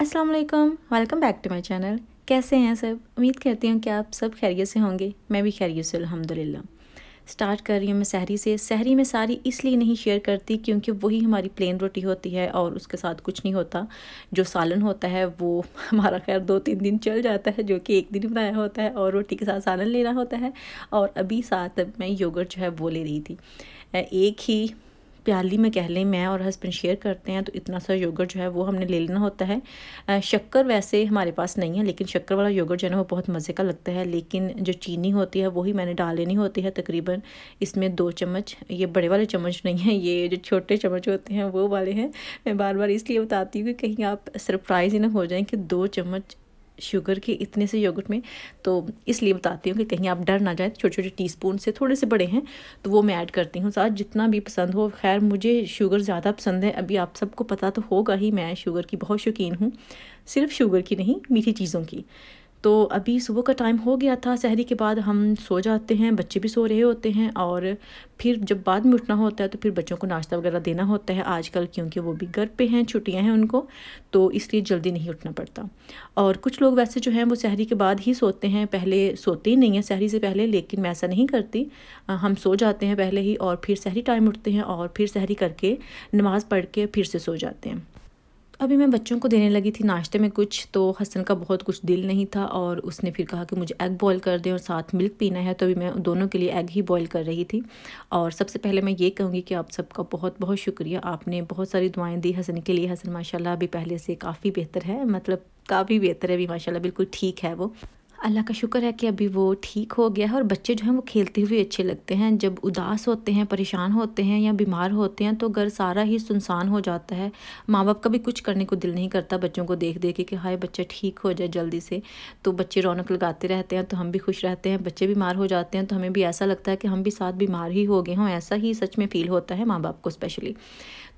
अस्सलाम वालेकुम welcome back to my channel कैसे हैं सब उम्मीद करती हूँ कि आप सब खैरियत से होंगे मैं भी खैरियत से अल्हम्दुलिल्लाह स्टार्ट कर रही हूँ मैं सहरी से सहरी में सारी इसलिए नहीं शेयर करती क्योंकि वही हमारी प्लेन रोटी होती है और उसके साथ कुछ नहीं होता जो सालन होता है वो हमारा खैर दो तीन दिन चल जाता है जो कि एक दिन बनाया होता है और रोटी के साथ सालन लेना होता है और अभी साथ मैं योगर्ट जो है वो ले रही थी एक ही प्याली में कह लें मैं और हस्बैंड शेयर करते हैं तो इतना सा योगर्ट जो है वो हमने ले लेना होता है शक्कर वैसे हमारे पास नहीं है लेकिन शक्कर वाला योगर्ट जो है ना वो बहुत मज़े का लगता है लेकिन जो चीनी होती है वही मैंने डाल लेनी होती है तकरीबन इसमें दो चम्मच ये बड़े वाले चम्मच नहीं है ये जो छोटे चम्मच होते हैं वो वाले हैं मैं बार बार इसलिए बताती हूँ कि कहीं आप सरप्राइज़ ही ना हो जाएँ कि दो चम्मच शुगर के इतने से योगर्ट में तो इसलिए बताती हूँ कि कहीं आप डर ना जाए छोटे छोटे टीस्पून से थोड़े से बड़े हैं तो वो मैं ऐड करती हूँ साथ जितना भी पसंद हो खैर मुझे शुगर ज़्यादा पसंद है अभी आप सबको पता तो होगा ही मैं शुगर की बहुत शौकीन हूँ सिर्फ शुगर की नहीं मीठी चीज़ों की तो अभी सुबह का टाइम हो गया था शहरी के बाद हम सो जाते हैं बच्चे भी सो रहे होते हैं और फिर जब बाद में उठना होता है तो फिर बच्चों को नाश्ता वगैरह देना होता है आजकल क्योंकि वो भी घर पे हैं छुट्टियां हैं उनको तो इसलिए जल्दी नहीं उठना पड़ता और कुछ लोग वैसे जो हैं वो शहरी के बाद ही सोते हैं पहले सोते ही नहीं हैं शहरी से पहले लेकिन मैं ऐसा नहीं करती हम सो जाते हैं पहले ही और फिर शहरी टाइम उठते हैं और फिर शहरी करके नमाज़ पढ़ के फिर से सो जाते हैं अभी मैं बच्चों को देने लगी थी नाश्ते में कुछ तो हसन का बहुत कुछ दिल नहीं था और उसने फिर कहा कि मुझे एग बॉईल कर दें और साथ मिल्क पीना है तो अभी मैं दोनों के लिए एग ही बॉईल कर रही थी और सबसे पहले मैं ये कहूँगी कि आप सबका बहुत बहुत शुक्रिया आपने बहुत सारी दुआएं दी हसन के लिए हसन माशाला अभी पहले से काफ़ी बेहतर है मतलब काफ़ी बेहतर है अभी माशाला बिल्कुल ठीक है वो अल्लाह का शुक्र है कि अभी वो ठीक हो गया है और बच्चे जो हैं वो खेलते हुए अच्छे लगते हैं जब उदास होते हैं परेशान होते हैं या बीमार होते हैं तो घर सारा ही सुनसान हो जाता है माँ बाप का भी कुछ करने को दिल नहीं करता बच्चों को देख देख के कि हाय बच्चा ठीक हो जाए जल्दी से तो बच्चे रौनक लगाते रहते हैं तो हम भी खुश रहते हैं बच्चे बीमार हो जाते हैं तो हमें भी ऐसा लगता है कि हम भी साथ बीमार ही हो गए हों ऐसा ही सच में फील होता है माँ बाप को स्पेशली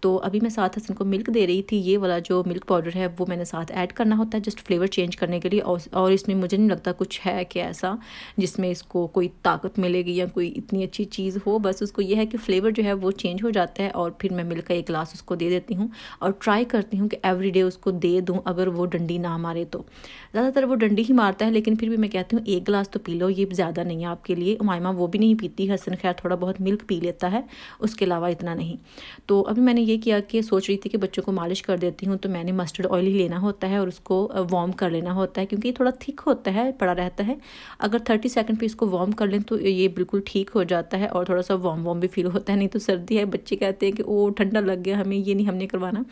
तो अभी मैं साथ हसन को मिल्क दे रही थी ये वाला जो मिल्क पाउडर है वो मैंने साथ ऐड करना होता है जस्ट फ्लेवर चेंज करने के लिए और और इसमें मुझे नहीं लगता कुछ है कि ऐसा जिसमें इसको कोई ताकत मिलेगी या कोई इतनी अच्छी चीज़ हो बस उसको यह है कि फ्लेवर जो है वो चेंज हो जाता है और फिर मैं मिल्क का एक गिलास उसको दे देती हूँ और ट्राई करती हूँ कि एवरी उसको दे दूँ अगर वो डंडी ना मारे तो ज़्यादातर वो डंडी ही मारता है लेकिन फिर भी मैं कहती हूँ एक गिलास तो पी लो ये ज़्यादा नहीं है आपके लिए उमायमा वो भी नहीं पीती हसन खैर थोड़ा बहुत मिल्क पी लेता है उसके अलावा इतना नहीं तो अभी मैंने ये ये किया कि सोच रही थी कि बच्चों को मालिश कर देती हूँ तो मैंने मस्टर्ड ऑयल ही लेना होता है और उसको वार्म कर लेना होता है क्योंकि ये थोड़ा थिक होता है पड़ा रहता है अगर थर्टी सेकेंड पर इसको वार्म कर लें तो ये बिल्कुल ठीक हो जाता है और थोड़ा सा वार्म वार्म भी फील होता है नहीं तो सर्दी है बच्चे कहते हैं कि ओ ठंडा लग गया हमें ये नहीं हमने करवाना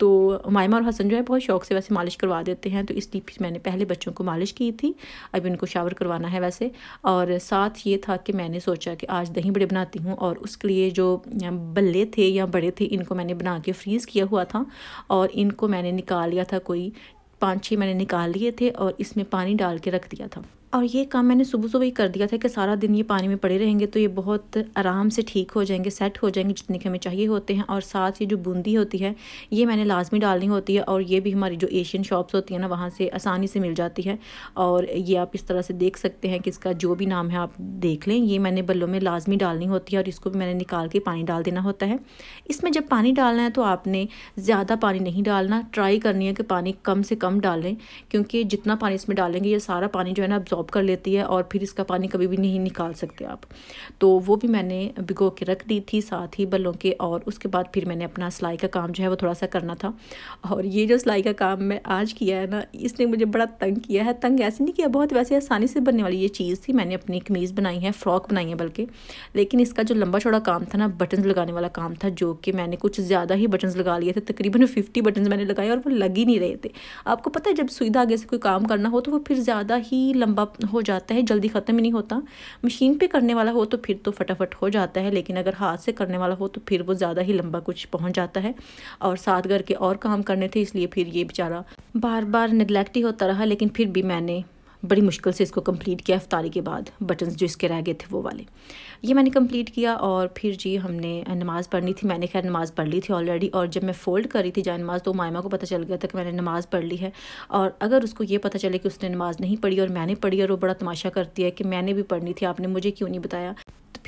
तो मायमा और हसन जो है बहुत शौक से वैसे मालिश करवा देते हैं तो इसलिए फिर मैंने पहले बच्चों को मालिश की थी अभी उनको शावर करवाना है वैसे और साथ ये था कि मैंने सोचा कि आज दही बड़े बनाती हूँ और उसके लिए जो बल्ले थे या बड़े थे इनको मैंने बना के फ्रीज़ किया हुआ था और इनको मैंने निकाल लिया था कोई पाँच छः मैंने निकाल लिए थे और इसमें पानी डाल के रख दिया था और ये काम मैंने सुबह सुबह ही कर दिया था कि सारा दिन ये पानी में पड़े रहेंगे तो ये बहुत आराम से ठीक हो जाएंगे सेट हो जाएंगे जितने के हमें चाहिए होते हैं और साथ ये जो बूंदी होती है ये मैंने लाजमी डालनी होती है और ये भी हमारी जो एशियन शॉप्स होती हैं ना वहाँ से आसानी से मिल जाती है और ये आप इस तरह से देख सकते हैं कि इसका जो भी नाम है आप देख लें ये मैंने बल्लों में लाजमी डालनी होती है और इसको भी मैंने निकाल के पानी डाल देना होता है इसमें जब पानी डालना है तो आपने ज़्यादा पानी नहीं डालना ट्राई करनी है कि पानी कम से कम डालें क्योंकि जितना पानी इसमें डालेंगे ये सारा पानी जो है ना एब्जॉर्ब कर लेती है और फिर इसका पानी कभी भी नहीं निकाल सकते आप तो वो भी मैंने भिगो के रख दी थी साथ ही बलों के और उसके बाद फिर मैंने अपना सिलाई का काम जो है वो थोड़ा सा करना था और ये जो सिलाई का काम मैं आज किया है ना इसने मुझे बड़ा तंग किया है तंग ऐसे नहीं किया बहुत वैसे आसानी से बनने वाली ये चीज़ थी मैंने अपनी कमीज़ बनाई है फ़्रॉक बनाई है बल्कि लेकिन इसका जो लंबा चौड़ा काम था ना बटन्स लगाने वाला काम था जो कि मैंने कुछ ज़्यादा ही बटन्स लगा लिए थे तकरीबन फिफ्टी बटन्स मैंने लगाए और वो लग ही नहीं रहे थे आपको पता है जब सुई धागे से कोई काम करना हो तो वो फिर ज़्यादा ही लंबा हो जाता है जल्दी ख़त्म ही नहीं होता मशीन पे करने वाला हो तो फिर तो फटाफट हो जाता है लेकिन अगर हाथ से करने वाला हो तो फिर वो ज़्यादा ही लंबा कुछ पहुँच जाता है और साथ घर के और काम करने थे इसलिए फिर ये बेचारा बार बार निगलेक्ट ही होता रहा लेकिन फिर भी मैंने बड़ी मुश्किल से इसको कंप्लीट किया अफ्तारी के बाद बटन्स जो इसके रह गए थे वो वाले ये मैंने कंप्लीट किया और फिर जी हमने नमाज़ पढ़नी थी मैंने खैर नमाज़ पढ़ ली थी ऑलरेडी और जब मैं फ़ोल्ड कर रही थी जाए नमाज़ तो मायमा को पता चल गया था कि मैंने नमाज़ पढ़ ली है और अगर उसको ये पता चले कि उसने नमाज़ नहीं पढ़ी और मैंने पढ़ी और वो बड़ा तमाशा करती है कि मैंने भी पढ़नी थी आपने मुझे क्यों नहीं बताया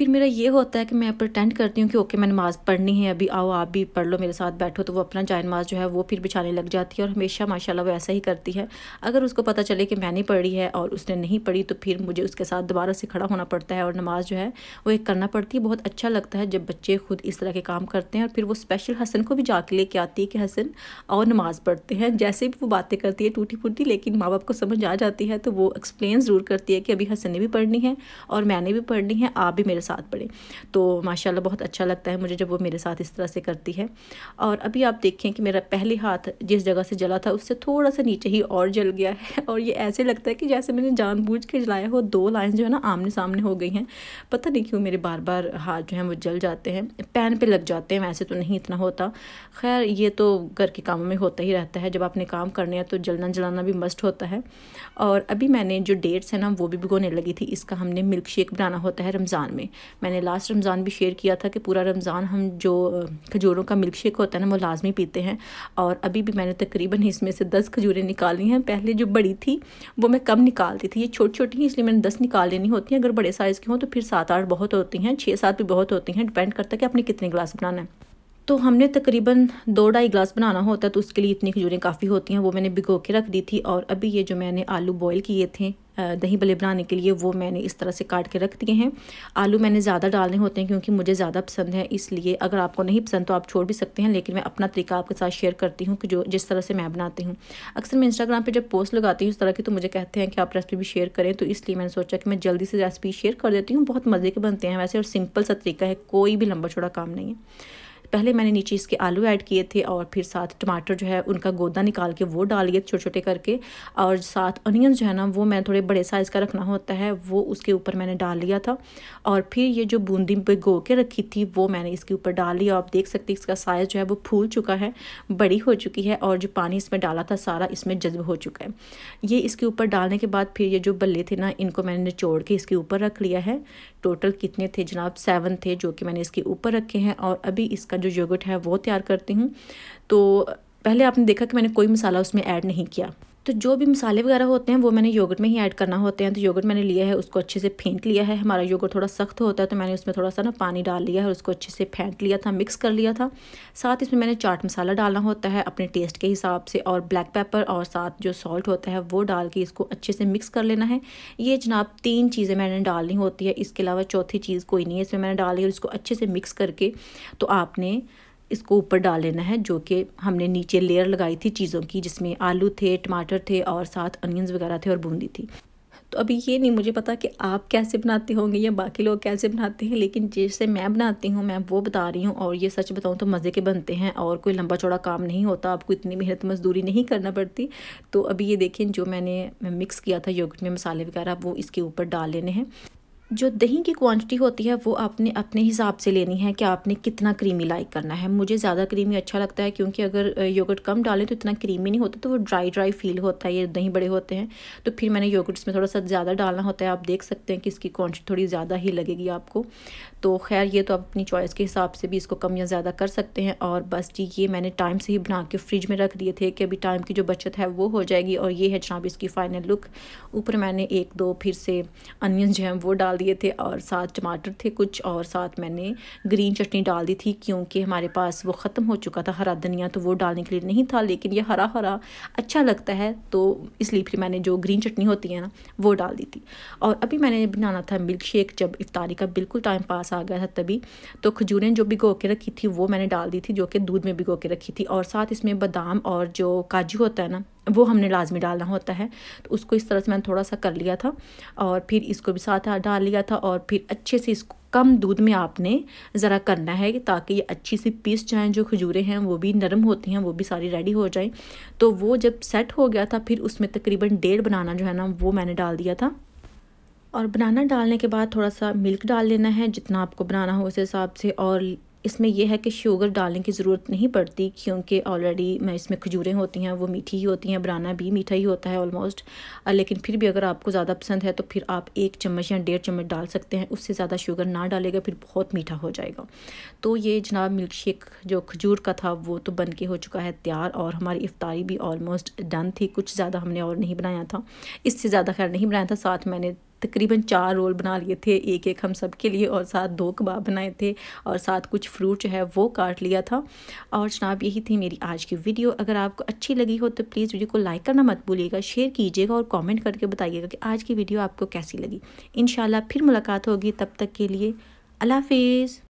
फिर मेरा ये होता है कि मैं प्रटेंड करती हूँ कि ओके मैं नमाज़ पढ़नी है अभी आओ आप भी पढ़ लो मेरे साथ बैठो तो वो अपना जाय नमाज जो है वो फिर बिछाने लग जाती है और हमेशा माशाल्लाह वो ऐसा ही करती है अगर उसको पता चले कि मैंने पढ़ी है और उसने नहीं पढ़ी तो फिर मुझे उसके साथ दोबारा से खड़ा होना पड़ता है और नमाज़ जो है वो एक करना पड़ती है बहुत अच्छा लगता है जब बच्चे खुद इस तरह के काम करते हैं और फिर वो स्पेशल हसन को भी जा के लेके आती है कि हसन और नमाज़ पढ़ते हैं जैसे भी वो बातें करती है टूटी फूटी लेकिन माँ बाप को समझ आ जाती है तो वो एक्सप्लेन ज़रूर करती है कि अभी हसन ने भी पढ़नी है और मैंने भी पढ़नी है आप भी मेरे साथ साथ पढ़े तो माशाल्लाह बहुत अच्छा लगता है मुझे जब वो मेरे साथ इस तरह से करती है और अभी आप देखें कि मेरा पहले हाथ जिस जगह से जला था उससे थोड़ा सा नीचे ही और जल गया है और ये ऐसे लगता है कि जैसे मैंने जानबूझ के जलाया हो दो लाइन जो है ना आमने सामने हो गई हैं पता नहीं क्यों मेरे बार बार हाथ जो हैं वो जल जाते हैं पैन पर लग जाते हैं वैसे तो नहीं इतना होता खैर ये तो घर के कामों में होता ही रहता है जब आपने काम करने हैं तो जलना जलाना भी मस्ट होता है और अभी मैंने जो डेट्स हैं ना वो भी भिगोने लगी थी इसका हमने मिल्क शेक बनाना होता है रमज़ान में मैंने लास्ट रमज़ान भी शेयर किया था कि पूरा रमज़ान हम जो खजूरों का मिल्क शेक होता है ना वो लाजमी पीते हैं और अभी भी मैंने तकरीबन इसमें से दस खजूरें निकाली हैं पहले जो बड़ी थी वो मैं कम निकालती थी ये छोटी छोटी हैं इसलिए मैंने दस निकाल लेनी होती हैं अगर बड़े साइज़ की हों तो फिर सात आठ बहुत होती हैं छः सात भी बहुत होती हैं डिपेंड करता है कि आपने कितने गिलास बनाना है तो हमने तकरीबन दो ढाई ग्लास बनाना होता है तो उसके लिए इतनी खजूरें काफ़ी होती हैं वो मैंने भिगो के रख दी थी और अभी ये जो मैंने आलू बॉईल किए थे दही भले बनाने के लिए वो मैंने इस तरह से काट के रख दिए हैं आलू मैंने ज़्यादा डालने होते हैं क्योंकि मुझे ज़्यादा पसंद है इसलिए अगर आपको नहीं पसंद तो आप छोड़ भी सकते हैं लेकिन मैं अपना तरीका आपके साथ शेयर करती हूँ कि जो जिस तरह से मैं बनाती हूँ अक्सर मैं इंस्टाग्राम पर जब पोस्ट लगाती हूँ उस तरह की तो मुझे कहते हैं कि आप रेसिपी भी शेयर करें तो इसलिए मैंने सोचा कि मैं जल्दी से रेसिपी शेयर कर देती हूँ बहुत मज़े के बनते हैं वैसे और सिंपल सा तरीका है कोई भी लंबा छोड़ा काम नहीं है पहले मैंने नीचे इसके आलू ऐड किए थे और फिर साथ टमाटर जो है उनका गोदा निकाल के वो डाल दिए छोटे छोटे करके और साथ अनियन जो है ना वो मैं थोड़े बड़े साइज़ का रखना होता है वो उसके ऊपर मैंने डाल लिया था और फिर ये जो बूंदी भिगो के रखी थी वो मैंने इसके ऊपर डाल लिया आप देख सकते इसका साइज़ जो है वो फूल चुका है बड़ी हो चुकी है और जो पानी इसमें डाला था सारा इसमें जज्ब हो चुका है ये इसके ऊपर डालने के बाद फिर ये जो बल्ले थे ना इनको मैंने निचोड़ के इसके ऊपर रख लिया है टोटल कितने थे जनाब सेवन थे जो कि मैंने इसके ऊपर रखे हैं और अभी इसका जो योगर्ट है वो तैयार करती हूँ तो पहले आपने देखा कि मैंने कोई मसाला उसमें ऐड नहीं किया तो जो भी मसाले वगैरह होते हैं वो मैंने योगर्ट में ही ऐड करना होते हैं तो योगर्ट मैंने लिया है उसको अच्छे से फेंट लिया है हमारा योगर्ट थोड़ा सख्त होता है तो मैंने उसमें थोड़ा सा ना पानी डाल लिया है और उसको अच्छे से फेंट लिया था मिक्स कर लिया था साथ इसमें मैंने चाट मसाला डालना होता है अपने टेस्ट के हिसाब से और ब्लैक पेपर और साथ जो सॉल्ट होता है वो डाल के इसको अच्छे से मिक्स कर लेना है ये जनाब तीन चीज़ें मैंने डालनी होती है इसके अलावा चौथी चीज़ कोई नहीं है इसमें मैंने डाली और इसको अच्छे से मिक्स करके तो आपने इसको ऊपर डाल लेना है जो कि हमने नीचे लेयर लगाई थी चीज़ों की जिसमें आलू थे टमाटर थे और साथ अनियंस वगैरह थे और बूंदी थी तो अभी ये नहीं मुझे पता कि आप कैसे बनाते होंगे या बाकी लोग कैसे बनाते हैं लेकिन जैसे मैं बनाती हूँ मैं वो बता रही हूँ और ये सच बताऊँ तो मज़े के बनते हैं और कोई लंबा चौड़ा काम नहीं होता आपको इतनी मेहनत मजदूरी नहीं करना पड़ती तो अभी ये देखें जो मैंने मिक्स किया था योगट में मसाले वगैरह वो इसके ऊपर डाल लेने हैं जो दही की क्वांटिटी होती है वो आपने अपने हिसाब से लेनी है कि आपने कितना क्रीमी लाइक करना है मुझे ज़्यादा क्रीमी अच्छा लगता है क्योंकि अगर योगर्ट कम डालें तो इतना क्रीमी नहीं होता तो वो ड्राई ड्राई फील होता है ये दही बड़े होते हैं तो फिर मैंने योगर्ट्स में थोड़ा सा ज़्यादा डालना होता है आप देख सकते हैं कि इसकी क्वान्टिटी थोड़ी ज़्यादा ही लगेगी आपको तो खैर ये तो आप अपनी चॉइस के हिसाब से भी इसको कम या ज़्यादा कर सकते हैं और बस जी ये मैंने टाइम से ही बना के फ्रिज में रख दिए थे कि अभी टाइम की जो बचत है वो हो जाएगी और ये है जनाब इसकी फ़ाइनल लुक ऊपर मैंने एक दो फिर से अनियन जो है वो डाल दिए थे और साथ टमाटर थे कुछ और साथ मैंने ग्रीन चटनी डाल दी थी क्योंकि हमारे पास वो ख़त्म हो चुका था हरा धनिया तो वो डालने के लिए नहीं था लेकिन ये हरा हरा अच्छा लगता है तो इसलिए फिर मैंने जो ग्रीन चटनी होती है ना वो डाल दी थी और अभी मैंने बनाना था मिल्क शेक जब इफ्तारी का बिल्कुल टाइम पास आ गया था तभी तो खजूरें जो भिगो के रखी थी वो मैंने डाल दी थी जो कि दूध में भिगो के रखी थी और साथ इसमें बादाम और जो काजू होता है ना वो हमने लाजमी डालना होता है तो उसको इस तरह से मैंने थोड़ा सा कर लिया था और फिर इसको भी साथ डाल लिया था और फिर अच्छे से इसको कम दूध में आपने ज़रा करना है ताकि ये अच्छी सी पीस जाएँ जो खजूरें हैं वो भी नरम होती हैं वो भी सारी रेडी हो जाएँ तो वो जब सेट हो गया था फिर उसमें तकरीबन डेढ़ बनाना जो है ना वो मैंने डाल दिया था और बनाना डालने के बाद थोड़ा सा मिल्क डाल लेना है जितना आपको बनाना हो उस हिसाब से और इसमें यह है कि शुगर डालने की ज़रूरत नहीं पड़ती क्योंकि ऑलरेडी मैं इसमें खजूरें होती हैं वो मीठी ही होती हैं बनाना भी मीठा ही होता है ऑलमोस्ट लेकिन फिर भी अगर आपको ज़्यादा पसंद है तो फिर आप एक चम्मच या डेढ़ चम्मच डाल सकते हैं उससे ज़्यादा शुगर ना डालेगा फिर बहुत मीठा हो जाएगा तो ये जनाब मिल्क शेक जो खजूर का था वो तो बन के हो चुका है तैयार और हमारी इफ्तारी भी ऑलमोस्ट डन थी कुछ ज़्यादा हमने और नहीं बनाया था इससे ज़्यादा खैर नहीं बनाया था साथ मैंने तकरीबन चार रोल बना लिए थे एक एक हम सब के लिए और साथ दो कबाब बनाए थे और साथ कुछ फ्रूट जो है वो काट लिया था और जनाब यही थी मेरी आज की वीडियो अगर आपको अच्छी लगी हो तो प्लीज़ वीडियो को लाइक करना मत भूलिएगा शेयर कीजिएगा और कॉमेंट करके बताइएगा कि आज की वीडियो आपको कैसी लगी इन फिर मुलाकात होगी तब तक के लिए अल्लाह हाफिज़